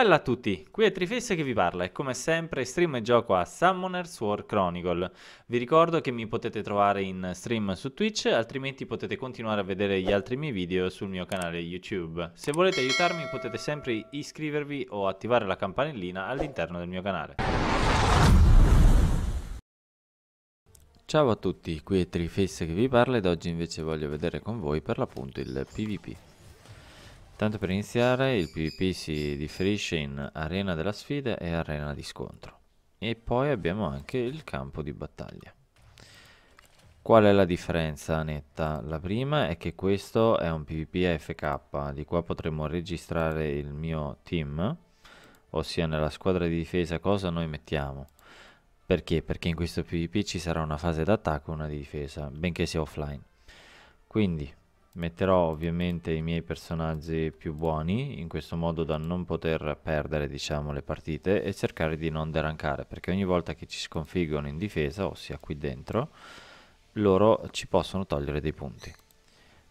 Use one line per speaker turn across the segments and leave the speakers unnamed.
Bella a tutti, qui è Trifesse che vi parla e come sempre stream e gioco a Summoner's War Chronicle. Vi ricordo che mi potete trovare in stream su Twitch, altrimenti potete continuare a vedere gli altri miei video sul mio canale YouTube. Se volete aiutarmi potete sempre iscrivervi o attivare la campanellina all'interno del mio canale. Ciao a tutti, qui è Trifesse che vi parla ed oggi invece voglio vedere con voi per l'appunto il PvP. Tanto per iniziare, il PvP si differisce in arena della sfida e arena di scontro. E poi abbiamo anche il campo di battaglia. Qual è la differenza netta? La prima è che questo è un PvP AFK, di qua potremmo registrare il mio team, ossia nella squadra di difesa cosa noi mettiamo. Perché? Perché in questo PvP ci sarà una fase d'attacco e una di difesa, benché sia offline. Quindi Metterò ovviamente i miei personaggi più buoni, in questo modo da non poter perdere diciamo, le partite e cercare di non derancare, perché ogni volta che ci sconfiggono in difesa, ossia qui dentro, loro ci possono togliere dei punti.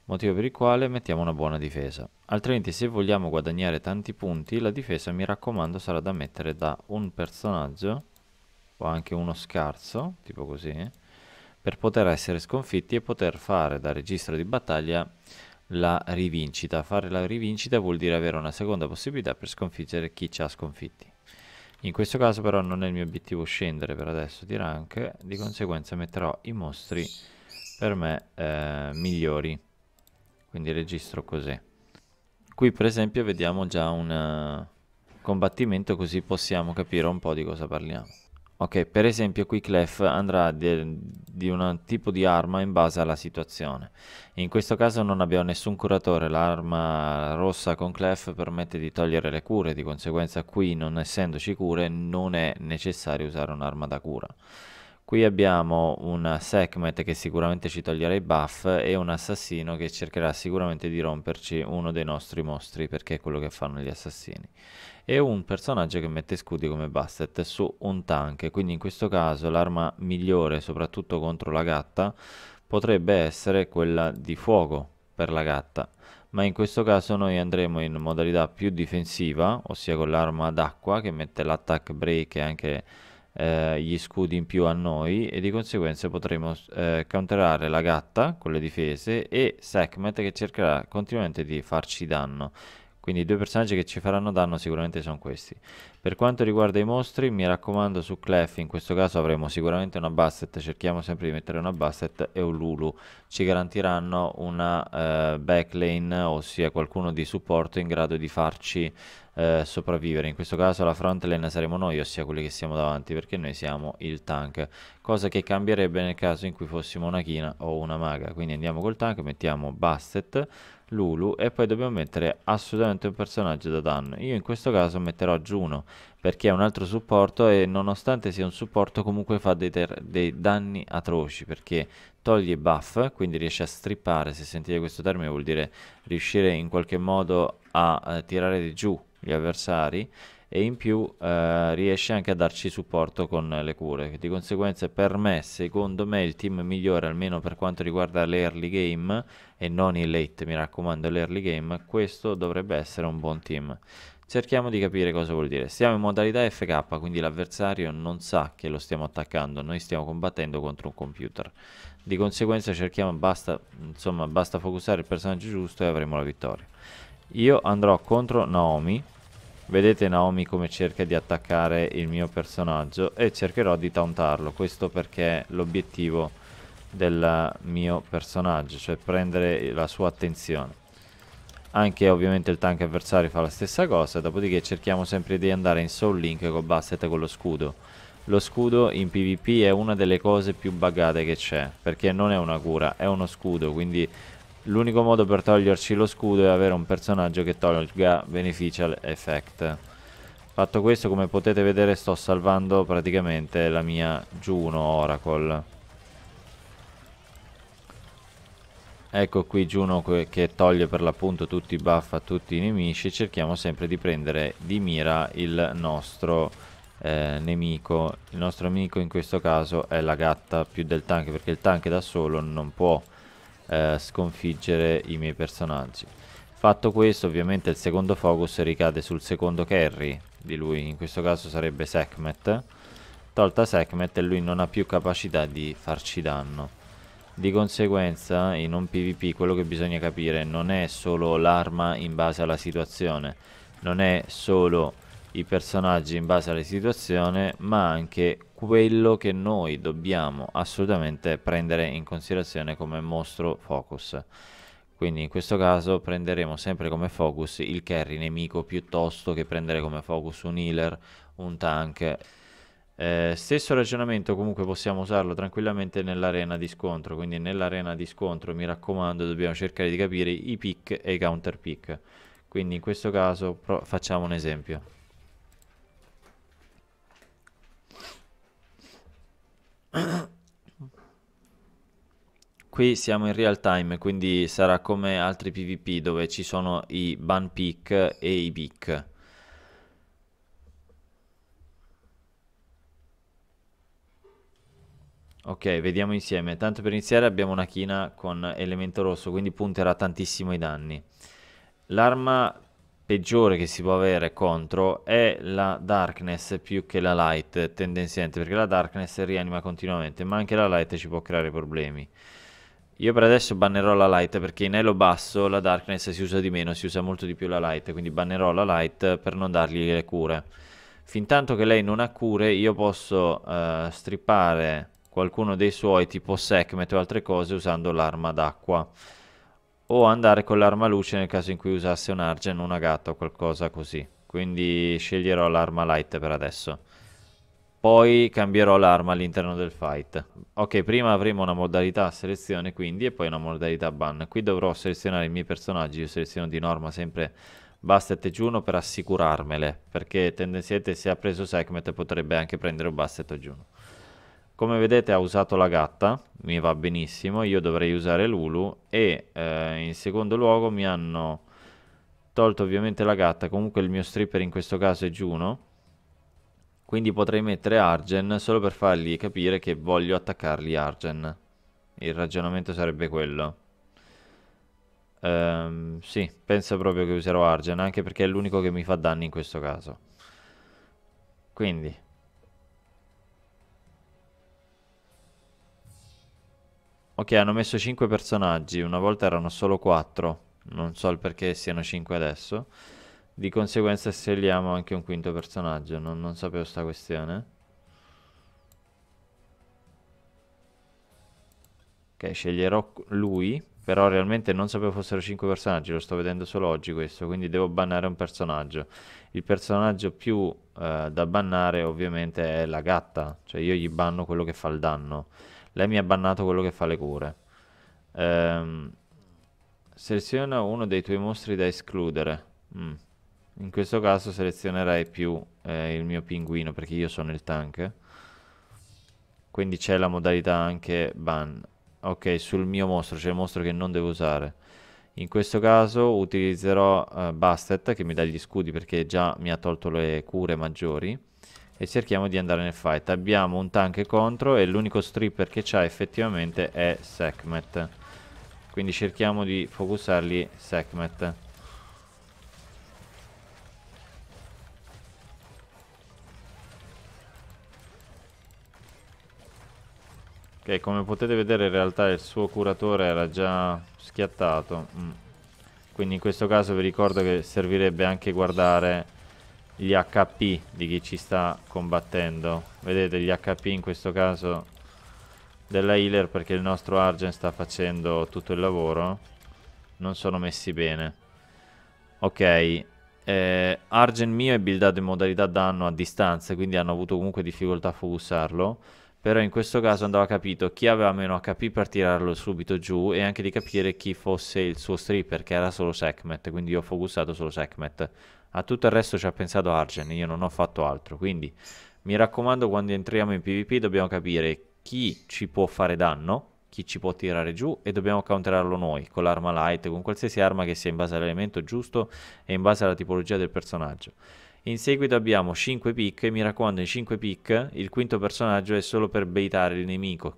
Motivo per il quale mettiamo una buona difesa. Altrimenti se vogliamo guadagnare tanti punti, la difesa mi raccomando sarà da mettere da un personaggio, o anche uno scarso, tipo così, per poter essere sconfitti e poter fare da registro di battaglia la rivincita. Fare la rivincita vuol dire avere una seconda possibilità per sconfiggere chi ci ha sconfitti. In questo caso però non è il mio obiettivo scendere per adesso di rank, di conseguenza metterò i mostri per me eh, migliori, quindi registro così. Qui per esempio vediamo già un uh, combattimento così possiamo capire un po' di cosa parliamo. Ok, per esempio qui Clef andrà di, di un tipo di arma in base alla situazione. In questo caso non abbiamo nessun curatore, l'arma rossa con Clef permette di togliere le cure, di conseguenza qui non essendoci cure non è necessario usare un'arma da cura. Qui abbiamo un segment che sicuramente ci toglierà i buff e un assassino che cercherà sicuramente di romperci uno dei nostri mostri perché è quello che fanno gli assassini e un personaggio che mette scudi come Bastet su un tank, quindi in questo caso l'arma migliore soprattutto contro la gatta potrebbe essere quella di fuoco per la gatta, ma in questo caso noi andremo in modalità più difensiva, ossia con l'arma d'acqua che mette l'attack break e anche eh, gli scudi in più a noi e di conseguenza potremo eh, counterare la gatta con le difese e Sekhmet che cercherà continuamente di farci danno quindi i due personaggi che ci faranno danno sicuramente sono questi. Per quanto riguarda i mostri, mi raccomando su Clef, in questo caso avremo sicuramente una Bastet, cerchiamo sempre di mettere una Bastet e un Lulu. Ci garantiranno una eh, backlane, ossia qualcuno di supporto in grado di farci eh, sopravvivere. In questo caso la frontlane saremo noi, ossia quelli che siamo davanti, perché noi siamo il tank. Cosa che cambierebbe nel caso in cui fossimo una china o una maga. Quindi andiamo col tank, mettiamo Bastet Lulu e poi dobbiamo mettere assolutamente un personaggio da danno io in questo caso metterò Juno perché è un altro supporto e nonostante sia un supporto comunque fa dei, dei danni atroci perché toglie buff quindi riesce a strippare se sentite questo termine vuol dire riuscire in qualche modo a eh, tirare di giù gli avversari e in più eh, riesce anche a darci supporto con le cure. Di conseguenza per me, secondo me, il team migliore, almeno per quanto riguarda l'early game e non il late, mi raccomando l'early game, questo dovrebbe essere un buon team. Cerchiamo di capire cosa vuol dire. Siamo in modalità FK, quindi l'avversario non sa che lo stiamo attaccando, noi stiamo combattendo contro un computer. Di conseguenza cerchiamo, basta, insomma, basta focusare il personaggio giusto e avremo la vittoria. Io andrò contro Naomi, Vedete Naomi come cerca di attaccare il mio personaggio e cercherò di tauntarlo, questo perché è l'obiettivo del mio personaggio, cioè prendere la sua attenzione. Anche ovviamente il tank avversario fa la stessa cosa, dopodiché cerchiamo sempre di andare in soul link con basset con lo scudo. Lo scudo in pvp è una delle cose più buggate che c'è, perché non è una cura, è uno scudo, quindi L'unico modo per toglierci lo scudo è avere un personaggio che tolga beneficial effect. Fatto questo, come potete vedere, sto salvando praticamente la mia Juno Oracle. Ecco qui Juno che toglie per l'appunto tutti i buff a tutti i nemici. Cerchiamo sempre di prendere di mira il nostro eh, nemico. Il nostro nemico in questo caso è la gatta più del tank, perché il tank da solo non può eh, sconfiggere i miei personaggi. Fatto questo ovviamente il secondo focus ricade sul secondo carry di lui, in questo caso sarebbe Sekhmet. Tolta Sekhmet e lui non ha più capacità di farci danno. Di conseguenza in un PvP quello che bisogna capire non è solo l'arma in base alla situazione, non è solo i personaggi in base alla situazione, ma anche quello che noi dobbiamo assolutamente prendere in considerazione come mostro focus. Quindi in questo caso prenderemo sempre come focus il carry nemico piuttosto che prendere come focus un healer, un tank. Eh, stesso ragionamento comunque possiamo usarlo tranquillamente nell'arena di scontro, quindi nell'arena di scontro mi raccomando dobbiamo cercare di capire i pick e i counter pick. Quindi in questo caso facciamo un esempio. Qui siamo in real time, quindi sarà come altri PvP dove ci sono i ban pick e i pick. Ok, vediamo insieme. Tanto per iniziare abbiamo una china con elemento rosso, quindi punterà tantissimo i danni. L'arma peggiore che si può avere contro è la Darkness più che la Light, tendenzialmente, perché la Darkness rianima continuamente, ma anche la Light ci può creare problemi. Io per adesso bannerò la light perché in elo basso la darkness si usa di meno, si usa molto di più la light, quindi bannerò la light per non dargli le cure. Fintanto che lei non ha cure io posso uh, strippare qualcuno dei suoi tipo Sekhmet o altre cose usando l'arma d'acqua o andare con l'arma luce nel caso in cui usasse un argen, una gatta o qualcosa così. Quindi sceglierò l'arma light per adesso poi cambierò l'arma all'interno del fight. Ok, prima avremo una modalità selezione quindi e poi una modalità ban. Qui dovrò selezionare i miei personaggi, io seleziono di norma sempre Bastet e Juno per assicurarmele, perché tendenzialmente se ha preso Sekhmet potrebbe anche prendere Bastet o Juno. Come vedete ha usato la gatta, mi va benissimo, io dovrei usare Lulu e eh, in secondo luogo mi hanno tolto ovviamente la gatta, comunque il mio stripper in questo caso è Juno quindi potrei mettere Argen solo per fargli capire che voglio attaccarli Argen. Il ragionamento sarebbe quello. Ehm, sì, penso proprio che userò Argen, anche perché è l'unico che mi fa danni in questo caso. Quindi, Ok, hanno messo 5 personaggi, una volta erano solo 4, non so il perché siano 5 adesso. Di conseguenza selliamo anche un quinto personaggio, non, non sapevo sta questione. Ok, sceglierò lui, però realmente non sapevo fossero 5 personaggi, lo sto vedendo solo oggi questo, quindi devo bannare un personaggio. Il personaggio più eh, da bannare ovviamente è la gatta, cioè io gli banno quello che fa il danno. Lei mi ha bannato quello che fa le cure. Ehm, seleziona uno dei tuoi mostri da escludere. Mmm in questo caso selezionerei più eh, il mio pinguino perché io sono il tank. Quindi c'è la modalità anche ban. Ok, sul mio mostro c'è il mostro che non devo usare. In questo caso utilizzerò eh, Bastet che mi dà gli scudi perché già mi ha tolto le cure maggiori. E cerchiamo di andare nel fight. Abbiamo un tank contro e l'unico stripper che c'ha effettivamente è Sekhmet. Quindi cerchiamo di focusarli Sekhmet. Che come potete vedere in realtà il suo curatore era già schiattato. Mm. Quindi in questo caso vi ricordo che servirebbe anche guardare gli HP di chi ci sta combattendo. Vedete gli HP in questo caso della healer perché il nostro Argen sta facendo tutto il lavoro. Non sono messi bene. Ok, eh, Argen mio è buildato in modalità danno a distanza, quindi hanno avuto comunque difficoltà a focusarlo però in questo caso andava capito chi aveva meno HP per tirarlo subito giù e anche di capire chi fosse il suo stripper che era solo Sekhmet, quindi io ho focussato solo Sekhmet. A tutto il resto ci ha pensato Argen, io non ho fatto altro, quindi mi raccomando quando entriamo in PvP dobbiamo capire chi ci può fare danno, chi ci può tirare giù e dobbiamo counterarlo noi con l'arma light, con qualsiasi arma che sia in base all'elemento giusto e in base alla tipologia del personaggio. In seguito abbiamo 5 pick, mi raccomando in 5 pick il quinto personaggio è solo per baitare il nemico.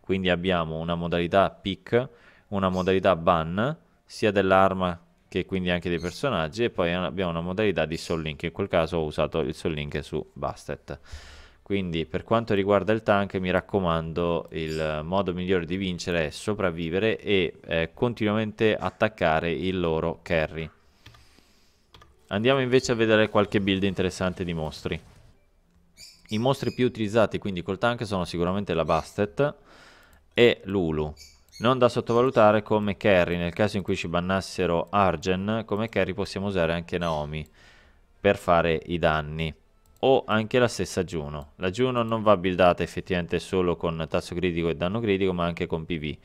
Quindi abbiamo una modalità pick, una modalità ban, sia dell'arma che quindi anche dei personaggi e poi abbiamo una modalità di soul link, in quel caso ho usato il soul link su Bastet. Quindi per quanto riguarda il tank mi raccomando il modo migliore di vincere è sopravvivere e eh, continuamente attaccare il loro carry. Andiamo invece a vedere qualche build interessante di mostri. I mostri più utilizzati quindi col tank sono sicuramente la Bastet e Lulu. Non da sottovalutare come carry, nel caso in cui ci bannassero Argen, come carry possiamo usare anche Naomi per fare i danni. O anche la stessa Juno. La Juno non va buildata effettivamente solo con tasso critico e danno critico, ma anche con PV.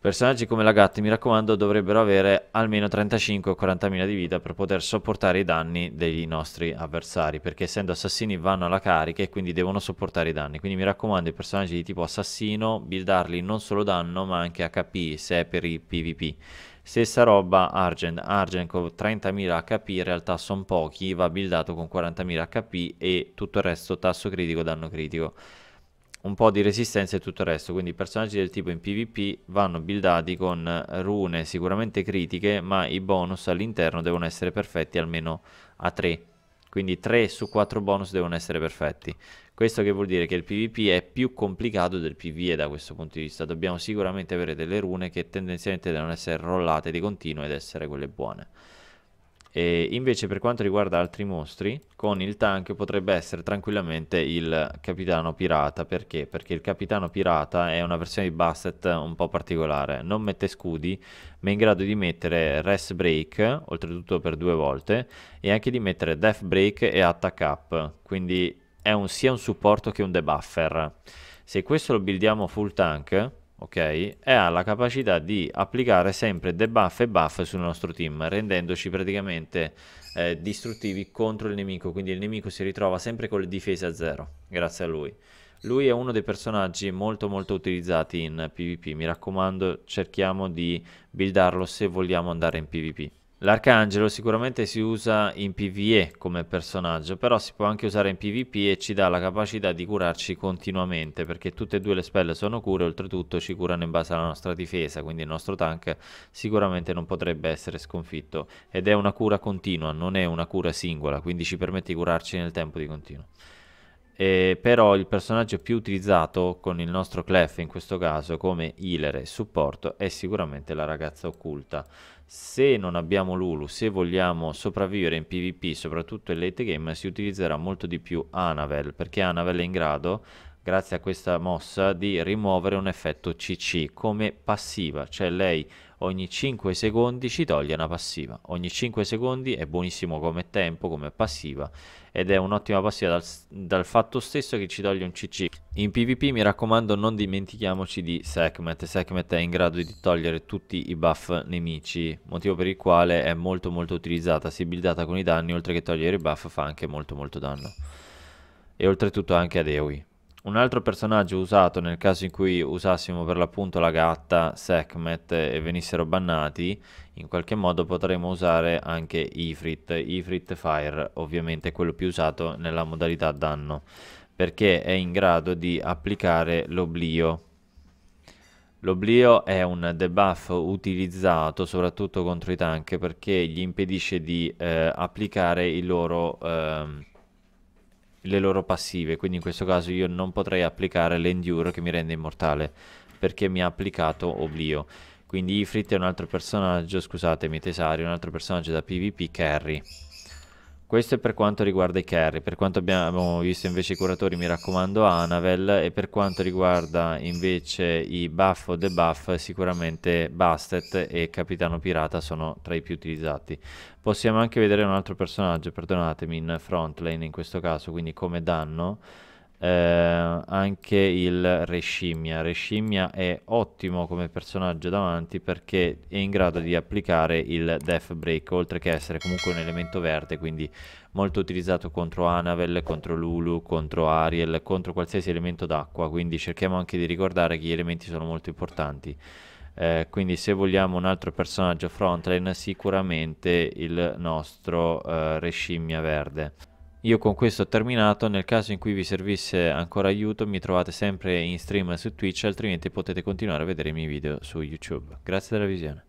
Personaggi come la gatta, mi raccomando, dovrebbero avere almeno 35 40 mila di vita per poter sopportare i danni dei nostri avversari, perché essendo assassini vanno alla carica e quindi devono sopportare i danni. Quindi mi raccomando i personaggi di tipo assassino, buildarli non solo danno ma anche HP se è per i PvP. Stessa roba Argent, Argent con 30.000 HP in realtà sono pochi, va buildato con 40.000 HP e tutto il resto tasso critico, danno critico un po' di resistenza e tutto il resto, quindi i personaggi del tipo in PvP vanno buildati con rune sicuramente critiche, ma i bonus all'interno devono essere perfetti almeno a 3. Quindi 3 su 4 bonus devono essere perfetti. Questo che vuol dire che il PvP è più complicato del PvE da questo punto di vista. Dobbiamo sicuramente avere delle rune che tendenzialmente devono essere rollate di continuo ed essere quelle buone. E invece per quanto riguarda altri mostri, con il tank potrebbe essere tranquillamente il capitano pirata, perché? Perché il capitano pirata è una versione di Bastet un po' particolare, non mette scudi, ma è in grado di mettere rest break, oltretutto per due volte, e anche di mettere death break e attack up, quindi è un, sia un supporto che un debuffer. Se questo lo buildiamo full tank, ok? E ha la capacità di applicare sempre debuff e buff sul nostro team, rendendoci praticamente eh, distruttivi contro il nemico, quindi il nemico si ritrova sempre con le difese a zero, grazie a lui. Lui è uno dei personaggi molto molto utilizzati in PvP, mi raccomando cerchiamo di buildarlo se vogliamo andare in PvP. L'arcangelo sicuramente si usa in PvE come personaggio, però si può anche usare in PvP e ci dà la capacità di curarci continuamente, perché tutte e due le spelle sono cure, oltretutto ci curano in base alla nostra difesa, quindi il nostro tank sicuramente non potrebbe essere sconfitto. Ed è una cura continua, non è una cura singola, quindi ci permette di curarci nel tempo di continuo. E però il personaggio più utilizzato con il nostro Clef in questo caso come healer e supporto è sicuramente la ragazza occulta se non abbiamo Lulu, se vogliamo sopravvivere in PvP, soprattutto in late game, si utilizzerà molto di più Anavel, perché Anavel è in grado grazie a questa mossa, di rimuovere un effetto CC come passiva, cioè lei ogni 5 secondi ci toglie una passiva. Ogni 5 secondi è buonissimo come tempo, come passiva ed è un'ottima passiva dal, dal, fatto stesso che ci toglie un CC. In PvP mi raccomando non dimentichiamoci di Sekhmet, Sekhmet è in grado di togliere tutti i buff nemici, motivo per il quale è molto molto utilizzata, si è buildata con i danni, oltre che togliere i buff fa anche molto molto danno. E oltretutto anche ad Eoi. Un altro personaggio usato nel caso in cui usassimo per l'appunto la gatta Sekhmet e venissero bannati, in qualche modo potremmo usare anche Ifrit, Ifrit Fire, ovviamente quello più usato nella modalità danno, perché è in grado di applicare l'oblio. L'oblio è un debuff utilizzato soprattutto contro i tank perché gli impedisce di eh, applicare i loro... Eh, le loro passive, quindi in questo caso io non potrei applicare l'endure che mi rende immortale, perché mi ha applicato Oblio. Quindi Ifrit è un altro personaggio, scusatemi Tesario, un altro personaggio da PvP, Carry. Questo è per quanto riguarda i carry, per quanto abbiamo visto invece i curatori mi raccomando Anavel e per quanto riguarda invece i buff o debuff sicuramente Bastet e Capitano Pirata sono tra i più utilizzati. Possiamo anche vedere un altro personaggio, perdonatemi, in front lane in questo caso, quindi come danno eh, anche il Rescimmia. Rescimmia è ottimo come personaggio davanti perché è in grado di applicare il Death Break, oltre che essere comunque un elemento verde, quindi molto utilizzato contro Anavel, contro Lulu, contro Ariel, contro qualsiasi elemento d'acqua, quindi cerchiamo anche di ricordare che gli elementi sono molto importanti. Eh, quindi se vogliamo un altro personaggio frontline sicuramente il nostro eh, Rescimmia Verde. Io con questo ho terminato, nel caso in cui vi servisse ancora aiuto mi trovate sempre in stream su Twitch, altrimenti potete continuare a vedere i miei video su YouTube. Grazie della visione.